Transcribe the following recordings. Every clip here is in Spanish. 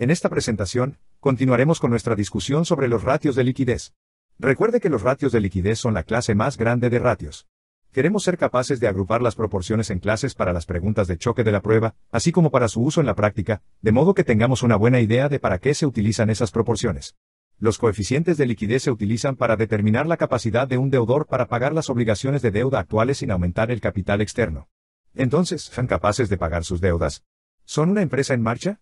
En esta presentación, continuaremos con nuestra discusión sobre los ratios de liquidez. Recuerde que los ratios de liquidez son la clase más grande de ratios. Queremos ser capaces de agrupar las proporciones en clases para las preguntas de choque de la prueba, así como para su uso en la práctica, de modo que tengamos una buena idea de para qué se utilizan esas proporciones. Los coeficientes de liquidez se utilizan para determinar la capacidad de un deudor para pagar las obligaciones de deuda actuales sin aumentar el capital externo. Entonces, ¿son capaces de pagar sus deudas? ¿Son una empresa en marcha?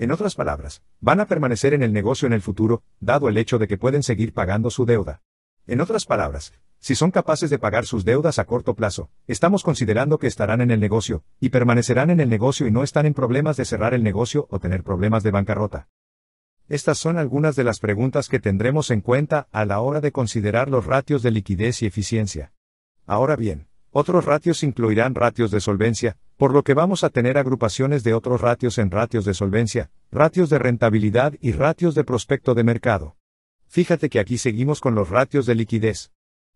En otras palabras, van a permanecer en el negocio en el futuro, dado el hecho de que pueden seguir pagando su deuda. En otras palabras, si son capaces de pagar sus deudas a corto plazo, estamos considerando que estarán en el negocio, y permanecerán en el negocio y no están en problemas de cerrar el negocio o tener problemas de bancarrota. Estas son algunas de las preguntas que tendremos en cuenta a la hora de considerar los ratios de liquidez y eficiencia. Ahora bien, otros ratios incluirán ratios de solvencia, por lo que vamos a tener agrupaciones de otros ratios en ratios de solvencia, ratios de rentabilidad y ratios de prospecto de mercado. Fíjate que aquí seguimos con los ratios de liquidez.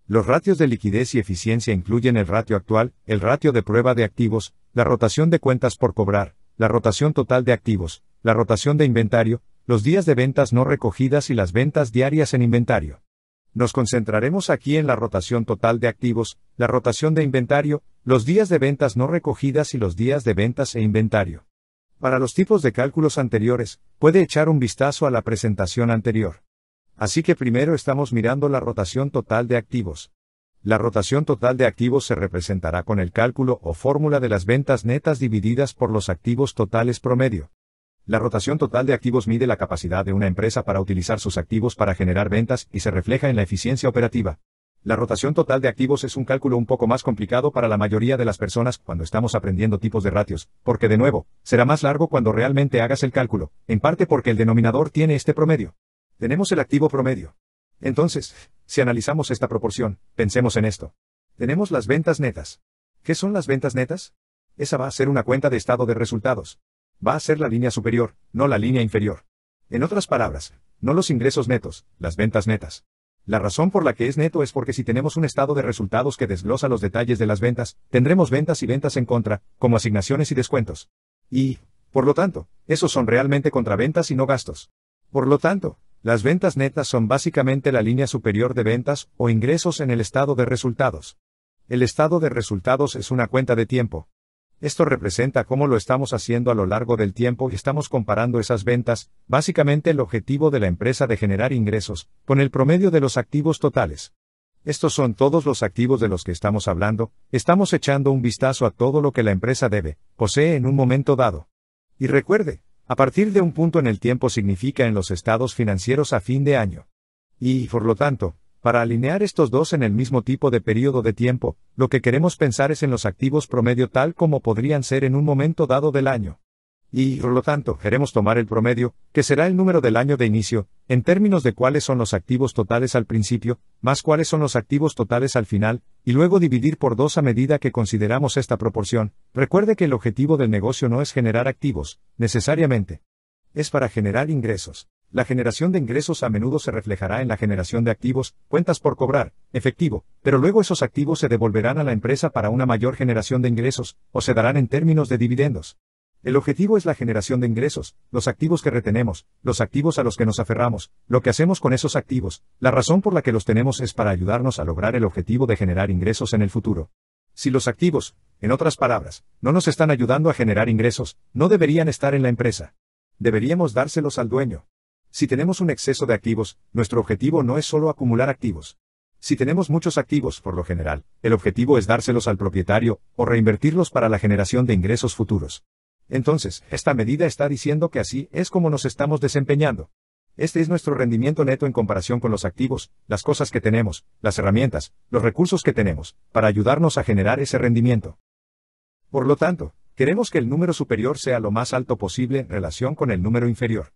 Los ratios de liquidez y eficiencia incluyen el ratio actual, el ratio de prueba de activos, la rotación de cuentas por cobrar, la rotación total de activos, la rotación de inventario, los días de ventas no recogidas y las ventas diarias en inventario. Nos concentraremos aquí en la rotación total de activos, la rotación de inventario, los días de ventas no recogidas y los días de ventas e inventario. Para los tipos de cálculos anteriores, puede echar un vistazo a la presentación anterior. Así que primero estamos mirando la rotación total de activos. La rotación total de activos se representará con el cálculo o fórmula de las ventas netas divididas por los activos totales promedio. La rotación total de activos mide la capacidad de una empresa para utilizar sus activos para generar ventas y se refleja en la eficiencia operativa. La rotación total de activos es un cálculo un poco más complicado para la mayoría de las personas cuando estamos aprendiendo tipos de ratios, porque de nuevo, será más largo cuando realmente hagas el cálculo, en parte porque el denominador tiene este promedio. Tenemos el activo promedio. Entonces, si analizamos esta proporción, pensemos en esto. Tenemos las ventas netas. ¿Qué son las ventas netas? Esa va a ser una cuenta de estado de resultados va a ser la línea superior, no la línea inferior. En otras palabras, no los ingresos netos, las ventas netas. La razón por la que es neto es porque si tenemos un estado de resultados que desglosa los detalles de las ventas, tendremos ventas y ventas en contra, como asignaciones y descuentos. Y, por lo tanto, esos son realmente contraventas y no gastos. Por lo tanto, las ventas netas son básicamente la línea superior de ventas o ingresos en el estado de resultados. El estado de resultados es una cuenta de tiempo. Esto representa cómo lo estamos haciendo a lo largo del tiempo y estamos comparando esas ventas, básicamente el objetivo de la empresa de generar ingresos, con el promedio de los activos totales. Estos son todos los activos de los que estamos hablando, estamos echando un vistazo a todo lo que la empresa debe, posee en un momento dado. Y recuerde, a partir de un punto en el tiempo significa en los estados financieros a fin de año. Y, por lo tanto, para alinear estos dos en el mismo tipo de periodo de tiempo, lo que queremos pensar es en los activos promedio tal como podrían ser en un momento dado del año. Y, por lo tanto, queremos tomar el promedio, que será el número del año de inicio, en términos de cuáles son los activos totales al principio, más cuáles son los activos totales al final, y luego dividir por dos a medida que consideramos esta proporción. Recuerde que el objetivo del negocio no es generar activos, necesariamente. Es para generar ingresos. La generación de ingresos a menudo se reflejará en la generación de activos, cuentas por cobrar, efectivo, pero luego esos activos se devolverán a la empresa para una mayor generación de ingresos, o se darán en términos de dividendos. El objetivo es la generación de ingresos, los activos que retenemos, los activos a los que nos aferramos, lo que hacemos con esos activos, la razón por la que los tenemos es para ayudarnos a lograr el objetivo de generar ingresos en el futuro. Si los activos, en otras palabras, no nos están ayudando a generar ingresos, no deberían estar en la empresa. Deberíamos dárselos al dueño. Si tenemos un exceso de activos, nuestro objetivo no es solo acumular activos. Si tenemos muchos activos, por lo general, el objetivo es dárselos al propietario, o reinvertirlos para la generación de ingresos futuros. Entonces, esta medida está diciendo que así es como nos estamos desempeñando. Este es nuestro rendimiento neto en comparación con los activos, las cosas que tenemos, las herramientas, los recursos que tenemos, para ayudarnos a generar ese rendimiento. Por lo tanto, queremos que el número superior sea lo más alto posible en relación con el número inferior.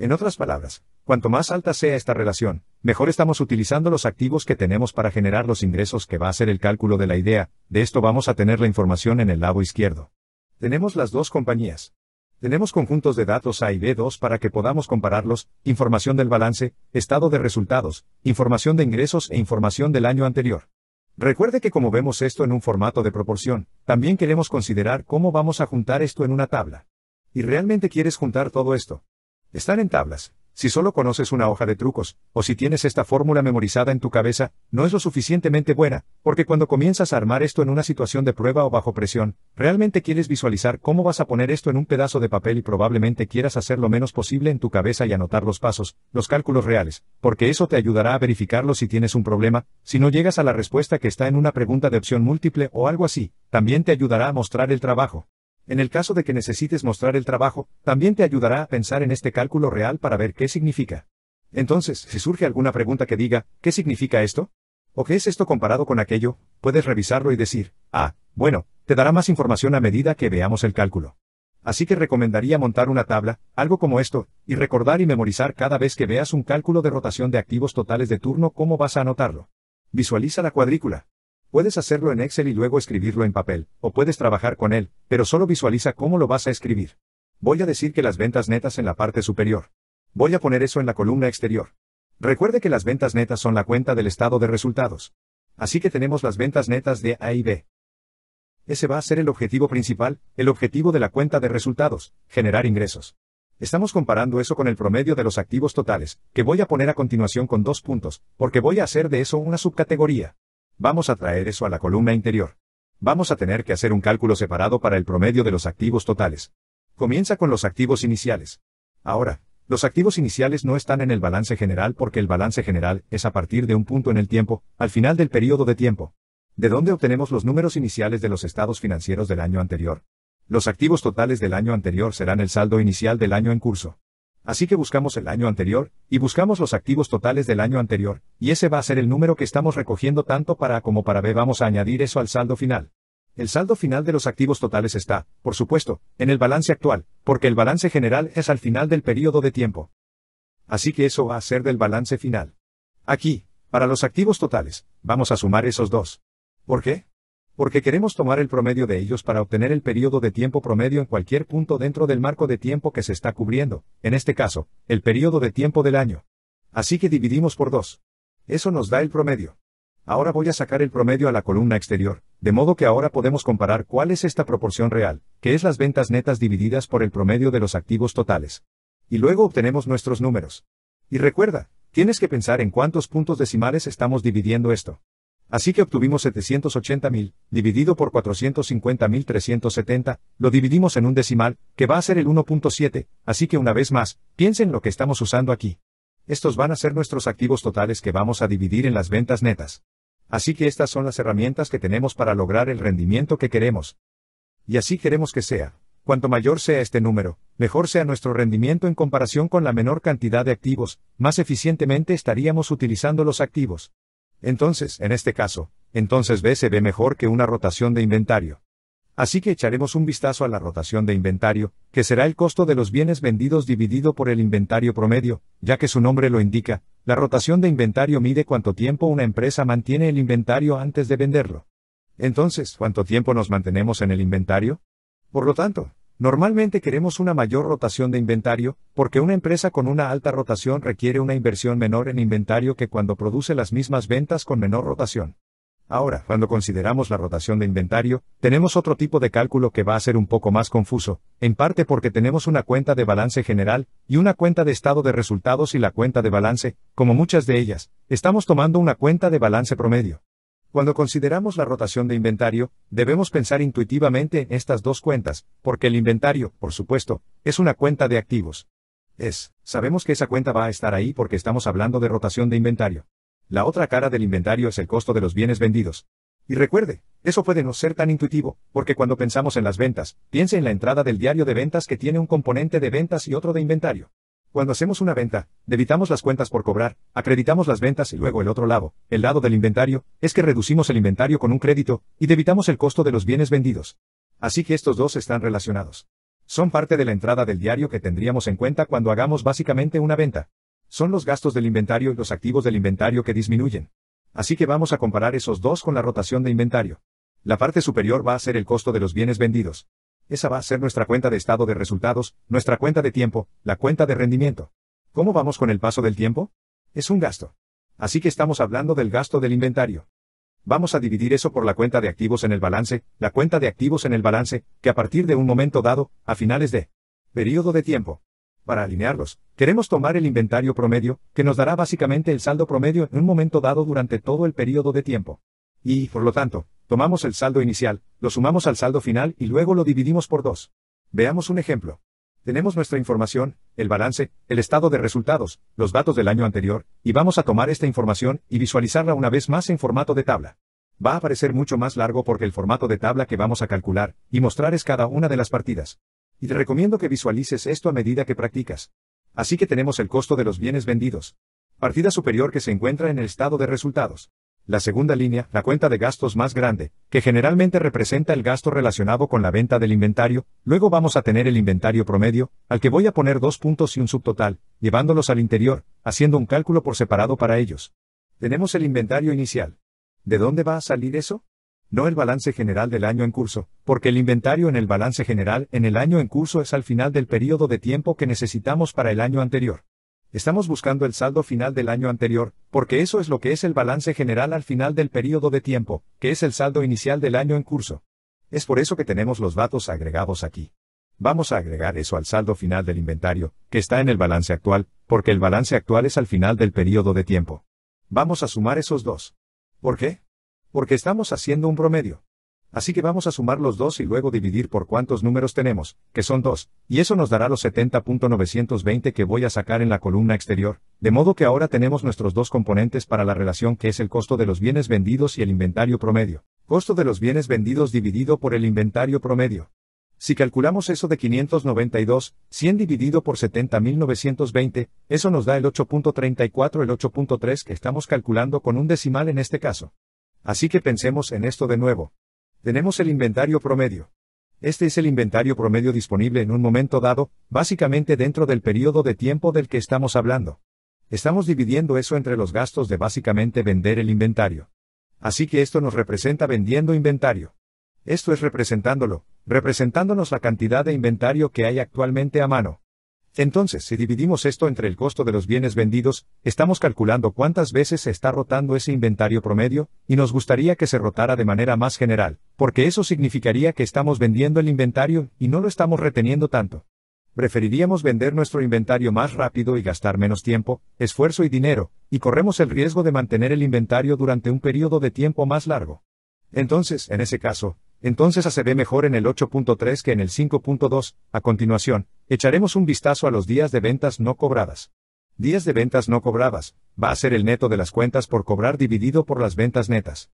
En otras palabras, cuanto más alta sea esta relación, mejor estamos utilizando los activos que tenemos para generar los ingresos que va a ser el cálculo de la idea, de esto vamos a tener la información en el lado izquierdo. Tenemos las dos compañías. Tenemos conjuntos de datos A y B2 para que podamos compararlos, información del balance, estado de resultados, información de ingresos e información del año anterior. Recuerde que como vemos esto en un formato de proporción, también queremos considerar cómo vamos a juntar esto en una tabla. ¿Y realmente quieres juntar todo esto? Están en tablas. Si solo conoces una hoja de trucos, o si tienes esta fórmula memorizada en tu cabeza, no es lo suficientemente buena, porque cuando comienzas a armar esto en una situación de prueba o bajo presión, realmente quieres visualizar cómo vas a poner esto en un pedazo de papel y probablemente quieras hacer lo menos posible en tu cabeza y anotar los pasos, los cálculos reales, porque eso te ayudará a verificarlo si tienes un problema, si no llegas a la respuesta que está en una pregunta de opción múltiple o algo así, también te ayudará a mostrar el trabajo. En el caso de que necesites mostrar el trabajo, también te ayudará a pensar en este cálculo real para ver qué significa. Entonces, si surge alguna pregunta que diga, ¿qué significa esto? ¿O qué es esto comparado con aquello? Puedes revisarlo y decir, ah, bueno, te dará más información a medida que veamos el cálculo. Así que recomendaría montar una tabla, algo como esto, y recordar y memorizar cada vez que veas un cálculo de rotación de activos totales de turno cómo vas a anotarlo. Visualiza la cuadrícula. Puedes hacerlo en Excel y luego escribirlo en papel, o puedes trabajar con él, pero solo visualiza cómo lo vas a escribir. Voy a decir que las ventas netas en la parte superior. Voy a poner eso en la columna exterior. Recuerde que las ventas netas son la cuenta del estado de resultados. Así que tenemos las ventas netas de A y B. Ese va a ser el objetivo principal, el objetivo de la cuenta de resultados, generar ingresos. Estamos comparando eso con el promedio de los activos totales, que voy a poner a continuación con dos puntos, porque voy a hacer de eso una subcategoría. Vamos a traer eso a la columna interior. Vamos a tener que hacer un cálculo separado para el promedio de los activos totales. Comienza con los activos iniciales. Ahora, los activos iniciales no están en el balance general porque el balance general es a partir de un punto en el tiempo, al final del periodo de tiempo. ¿De dónde obtenemos los números iniciales de los estados financieros del año anterior? Los activos totales del año anterior serán el saldo inicial del año en curso. Así que buscamos el año anterior, y buscamos los activos totales del año anterior, y ese va a ser el número que estamos recogiendo tanto para A como para B. Vamos a añadir eso al saldo final. El saldo final de los activos totales está, por supuesto, en el balance actual, porque el balance general es al final del periodo de tiempo. Así que eso va a ser del balance final. Aquí, para los activos totales, vamos a sumar esos dos. ¿Por qué? porque queremos tomar el promedio de ellos para obtener el periodo de tiempo promedio en cualquier punto dentro del marco de tiempo que se está cubriendo, en este caso, el periodo de tiempo del año. Así que dividimos por dos. Eso nos da el promedio. Ahora voy a sacar el promedio a la columna exterior, de modo que ahora podemos comparar cuál es esta proporción real, que es las ventas netas divididas por el promedio de los activos totales. Y luego obtenemos nuestros números. Y recuerda, tienes que pensar en cuántos puntos decimales estamos dividiendo esto. Así que obtuvimos 780.000, dividido por 450.370, lo dividimos en un decimal, que va a ser el 1.7, así que una vez más, piensen lo que estamos usando aquí. Estos van a ser nuestros activos totales que vamos a dividir en las ventas netas. Así que estas son las herramientas que tenemos para lograr el rendimiento que queremos. Y así queremos que sea. Cuanto mayor sea este número, mejor sea nuestro rendimiento en comparación con la menor cantidad de activos, más eficientemente estaríamos utilizando los activos. Entonces, en este caso, entonces B se ve mejor que una rotación de inventario. Así que echaremos un vistazo a la rotación de inventario, que será el costo de los bienes vendidos dividido por el inventario promedio, ya que su nombre lo indica, la rotación de inventario mide cuánto tiempo una empresa mantiene el inventario antes de venderlo. Entonces, ¿cuánto tiempo nos mantenemos en el inventario? Por lo tanto, Normalmente queremos una mayor rotación de inventario, porque una empresa con una alta rotación requiere una inversión menor en inventario que cuando produce las mismas ventas con menor rotación. Ahora, cuando consideramos la rotación de inventario, tenemos otro tipo de cálculo que va a ser un poco más confuso, en parte porque tenemos una cuenta de balance general, y una cuenta de estado de resultados y la cuenta de balance, como muchas de ellas, estamos tomando una cuenta de balance promedio. Cuando consideramos la rotación de inventario, debemos pensar intuitivamente en estas dos cuentas, porque el inventario, por supuesto, es una cuenta de activos. Es, sabemos que esa cuenta va a estar ahí porque estamos hablando de rotación de inventario. La otra cara del inventario es el costo de los bienes vendidos. Y recuerde, eso puede no ser tan intuitivo, porque cuando pensamos en las ventas, piense en la entrada del diario de ventas que tiene un componente de ventas y otro de inventario. Cuando hacemos una venta, debitamos las cuentas por cobrar, acreditamos las ventas y luego el otro lado, el lado del inventario, es que reducimos el inventario con un crédito, y debitamos el costo de los bienes vendidos. Así que estos dos están relacionados. Son parte de la entrada del diario que tendríamos en cuenta cuando hagamos básicamente una venta. Son los gastos del inventario y los activos del inventario que disminuyen. Así que vamos a comparar esos dos con la rotación de inventario. La parte superior va a ser el costo de los bienes vendidos. Esa va a ser nuestra cuenta de estado de resultados, nuestra cuenta de tiempo, la cuenta de rendimiento. ¿Cómo vamos con el paso del tiempo? Es un gasto. Así que estamos hablando del gasto del inventario. Vamos a dividir eso por la cuenta de activos en el balance, la cuenta de activos en el balance, que a partir de un momento dado, a finales de periodo de tiempo. Para alinearlos, queremos tomar el inventario promedio, que nos dará básicamente el saldo promedio en un momento dado durante todo el periodo de tiempo. Y, por lo tanto, tomamos el saldo inicial, lo sumamos al saldo final y luego lo dividimos por dos. Veamos un ejemplo. Tenemos nuestra información, el balance, el estado de resultados, los datos del año anterior, y vamos a tomar esta información y visualizarla una vez más en formato de tabla. Va a parecer mucho más largo porque el formato de tabla que vamos a calcular y mostrar es cada una de las partidas. Y te recomiendo que visualices esto a medida que practicas. Así que tenemos el costo de los bienes vendidos. Partida superior que se encuentra en el estado de resultados. La segunda línea, la cuenta de gastos más grande, que generalmente representa el gasto relacionado con la venta del inventario, luego vamos a tener el inventario promedio, al que voy a poner dos puntos y un subtotal, llevándolos al interior, haciendo un cálculo por separado para ellos. Tenemos el inventario inicial. ¿De dónde va a salir eso? no el balance general del año en curso, porque el inventario en el balance general en el año en curso es al final del periodo de tiempo que necesitamos para el año anterior. Estamos buscando el saldo final del año anterior, porque eso es lo que es el balance general al final del periodo de tiempo, que es el saldo inicial del año en curso. Es por eso que tenemos los datos agregados aquí. Vamos a agregar eso al saldo final del inventario, que está en el balance actual, porque el balance actual es al final del periodo de tiempo. Vamos a sumar esos dos. ¿Por qué? Porque estamos haciendo un promedio. Así que vamos a sumar los dos y luego dividir por cuántos números tenemos, que son dos, y eso nos dará los 70.920 que voy a sacar en la columna exterior, de modo que ahora tenemos nuestros dos componentes para la relación que es el costo de los bienes vendidos y el inventario promedio. Costo de los bienes vendidos dividido por el inventario promedio. Si calculamos eso de 592, 100 dividido por 70.920, eso nos da el 8.34, el 8.3 que estamos calculando con un decimal en este caso. Así que pensemos en esto de nuevo. Tenemos el inventario promedio. Este es el inventario promedio disponible en un momento dado, básicamente dentro del periodo de tiempo del que estamos hablando. Estamos dividiendo eso entre los gastos de básicamente vender el inventario. Así que esto nos representa vendiendo inventario. Esto es representándolo, representándonos la cantidad de inventario que hay actualmente a mano. Entonces, si dividimos esto entre el costo de los bienes vendidos, estamos calculando cuántas veces se está rotando ese inventario promedio, y nos gustaría que se rotara de manera más general, porque eso significaría que estamos vendiendo el inventario y no lo estamos reteniendo tanto. Preferiríamos vender nuestro inventario más rápido y gastar menos tiempo, esfuerzo y dinero, y corremos el riesgo de mantener el inventario durante un periodo de tiempo más largo. Entonces, en ese caso, entonces se ve mejor en el 8.3 que en el 5.2. A continuación, echaremos un vistazo a los días de ventas no cobradas. Días de ventas no cobradas, va a ser el neto de las cuentas por cobrar dividido por las ventas netas.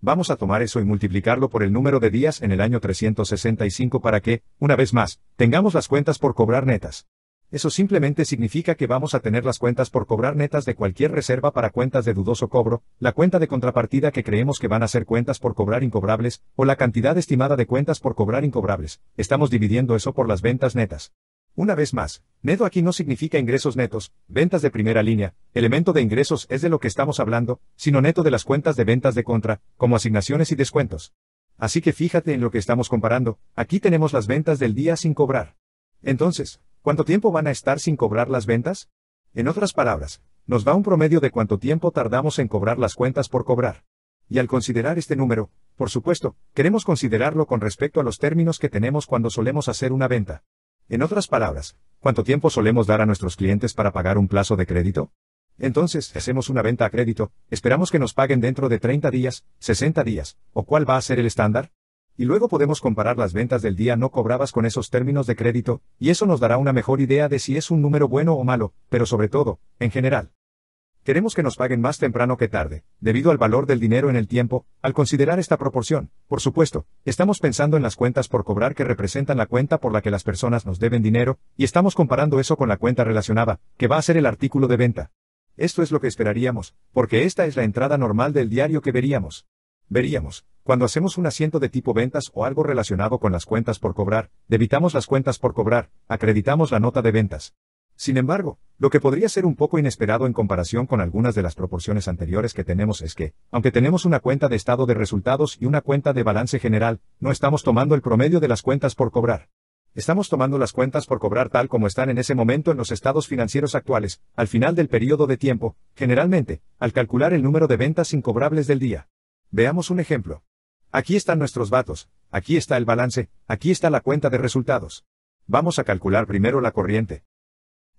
Vamos a tomar eso y multiplicarlo por el número de días en el año 365 para que, una vez más, tengamos las cuentas por cobrar netas. Eso simplemente significa que vamos a tener las cuentas por cobrar netas de cualquier reserva para cuentas de dudoso cobro, la cuenta de contrapartida que creemos que van a ser cuentas por cobrar incobrables, o la cantidad estimada de cuentas por cobrar incobrables. Estamos dividiendo eso por las ventas netas. Una vez más, neto aquí no significa ingresos netos, ventas de primera línea, elemento de ingresos es de lo que estamos hablando, sino neto de las cuentas de ventas de contra, como asignaciones y descuentos. Así que fíjate en lo que estamos comparando, aquí tenemos las ventas del día sin cobrar. Entonces, ¿cuánto tiempo van a estar sin cobrar las ventas? En otras palabras, nos va un promedio de cuánto tiempo tardamos en cobrar las cuentas por cobrar. Y al considerar este número, por supuesto, queremos considerarlo con respecto a los términos que tenemos cuando solemos hacer una venta. En otras palabras, ¿cuánto tiempo solemos dar a nuestros clientes para pagar un plazo de crédito? Entonces, hacemos una venta a crédito, esperamos que nos paguen dentro de 30 días, 60 días, o cuál va a ser el estándar? Y luego podemos comparar las ventas del día no cobradas con esos términos de crédito, y eso nos dará una mejor idea de si es un número bueno o malo, pero sobre todo, en general. Queremos que nos paguen más temprano que tarde, debido al valor del dinero en el tiempo, al considerar esta proporción, por supuesto, estamos pensando en las cuentas por cobrar que representan la cuenta por la que las personas nos deben dinero, y estamos comparando eso con la cuenta relacionada, que va a ser el artículo de venta. Esto es lo que esperaríamos, porque esta es la entrada normal del diario que veríamos. Veríamos, cuando hacemos un asiento de tipo ventas o algo relacionado con las cuentas por cobrar, debitamos las cuentas por cobrar, acreditamos la nota de ventas. Sin embargo, lo que podría ser un poco inesperado en comparación con algunas de las proporciones anteriores que tenemos es que, aunque tenemos una cuenta de estado de resultados y una cuenta de balance general, no estamos tomando el promedio de las cuentas por cobrar. Estamos tomando las cuentas por cobrar tal como están en ese momento en los estados financieros actuales, al final del periodo de tiempo, generalmente, al calcular el número de ventas incobrables del día. Veamos un ejemplo. Aquí están nuestros datos, aquí está el balance, aquí está la cuenta de resultados. Vamos a calcular primero la corriente.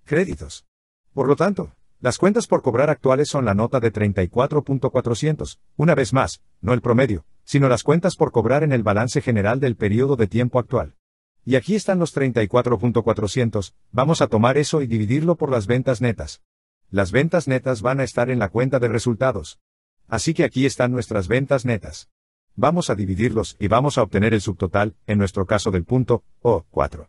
Créditos. Por lo tanto, las cuentas por cobrar actuales son la nota de 34.400, una vez más, no el promedio, sino las cuentas por cobrar en el balance general del periodo de tiempo actual. Y aquí están los 34.400, vamos a tomar eso y dividirlo por las ventas netas. Las ventas netas van a estar en la cuenta de resultados. Así que aquí están nuestras ventas netas. Vamos a dividirlos y vamos a obtener el subtotal, en nuestro caso del punto, O4.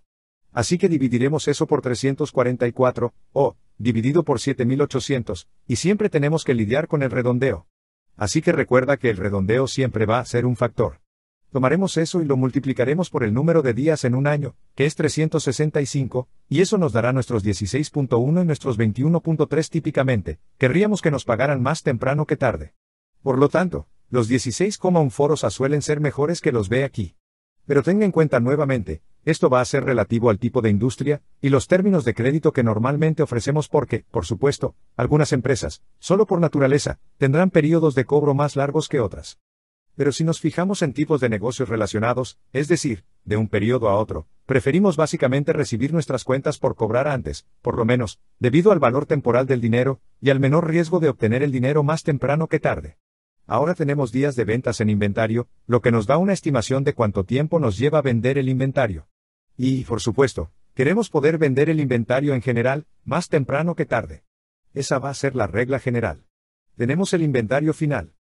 Así que dividiremos eso por 344, o, dividido por 7800, y siempre tenemos que lidiar con el redondeo. Así que recuerda que el redondeo siempre va a ser un factor. Tomaremos eso y lo multiplicaremos por el número de días en un año, que es 365, y eso nos dará nuestros 16.1 y nuestros 21.3 típicamente, querríamos que nos pagaran más temprano que tarde. Por lo tanto, los 16,1 foros a suelen ser mejores que los ve aquí. Pero tenga en cuenta nuevamente, esto va a ser relativo al tipo de industria y los términos de crédito que normalmente ofrecemos porque, por supuesto, algunas empresas, solo por naturaleza, tendrán periodos de cobro más largos que otras. Pero si nos fijamos en tipos de negocios relacionados, es decir, de un periodo a otro, preferimos básicamente recibir nuestras cuentas por cobrar antes, por lo menos, debido al valor temporal del dinero, y al menor riesgo de obtener el dinero más temprano que tarde. Ahora tenemos días de ventas en inventario, lo que nos da una estimación de cuánto tiempo nos lleva vender el inventario. Y, por supuesto, queremos poder vender el inventario en general, más temprano que tarde. Esa va a ser la regla general. Tenemos el inventario final.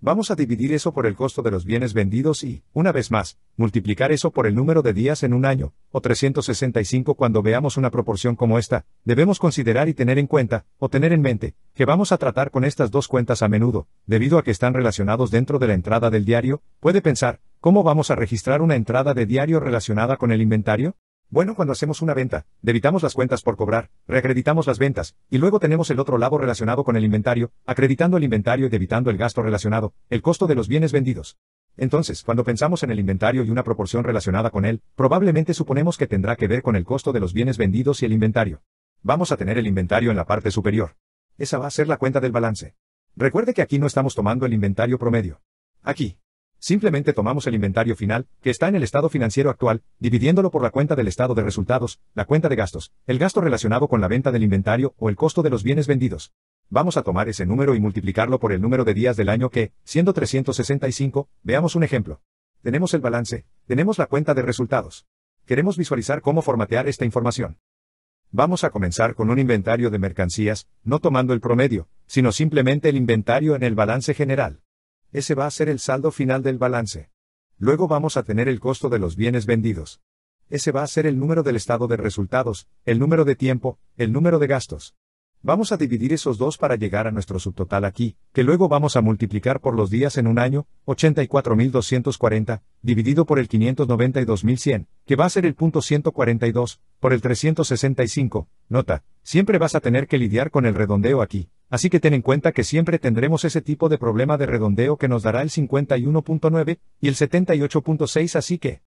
Vamos a dividir eso por el costo de los bienes vendidos y, una vez más, multiplicar eso por el número de días en un año, o 365 cuando veamos una proporción como esta, debemos considerar y tener en cuenta, o tener en mente, que vamos a tratar con estas dos cuentas a menudo, debido a que están relacionados dentro de la entrada del diario, puede pensar, ¿cómo vamos a registrar una entrada de diario relacionada con el inventario? Bueno, cuando hacemos una venta, debitamos las cuentas por cobrar, reacreditamos las ventas, y luego tenemos el otro lado relacionado con el inventario, acreditando el inventario y debitando el gasto relacionado, el costo de los bienes vendidos. Entonces, cuando pensamos en el inventario y una proporción relacionada con él, probablemente suponemos que tendrá que ver con el costo de los bienes vendidos y el inventario. Vamos a tener el inventario en la parte superior. Esa va a ser la cuenta del balance. Recuerde que aquí no estamos tomando el inventario promedio. Aquí. Simplemente tomamos el inventario final, que está en el estado financiero actual, dividiéndolo por la cuenta del estado de resultados, la cuenta de gastos, el gasto relacionado con la venta del inventario o el costo de los bienes vendidos. Vamos a tomar ese número y multiplicarlo por el número de días del año que, siendo 365, veamos un ejemplo. Tenemos el balance, tenemos la cuenta de resultados. Queremos visualizar cómo formatear esta información. Vamos a comenzar con un inventario de mercancías, no tomando el promedio, sino simplemente el inventario en el balance general. Ese va a ser el saldo final del balance. Luego vamos a tener el costo de los bienes vendidos. Ese va a ser el número del estado de resultados, el número de tiempo, el número de gastos. Vamos a dividir esos dos para llegar a nuestro subtotal aquí, que luego vamos a multiplicar por los días en un año, 84.240, dividido por el 592.100, que va a ser el punto 142, por el 365. Nota, siempre vas a tener que lidiar con el redondeo aquí. Así que ten en cuenta que siempre tendremos ese tipo de problema de redondeo que nos dará el 51.9 y el 78.6 así que,